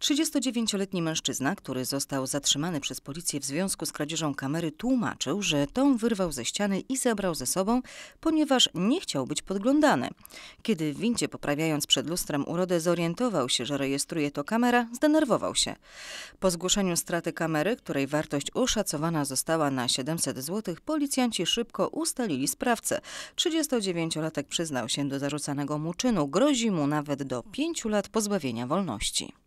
39-letni mężczyzna, który został zatrzymany przez policję w związku z kradzieżą kamery, tłumaczył, że tą wyrwał ze ściany i zabrał ze sobą, ponieważ nie chciał być podglądany. Kiedy w windzie, poprawiając przed lustrem urodę, zorientował się, że rejestruje to kamera, zdenerwował się. Po zgłoszeniu straty kamery, której wartość oszacowana została na 700 zł, policjanci szybko ustalili sprawcę. 39-latek przyznał się do zarzucanego mu czynu, grozi mu nawet do 5 lat pozbawienia wolności.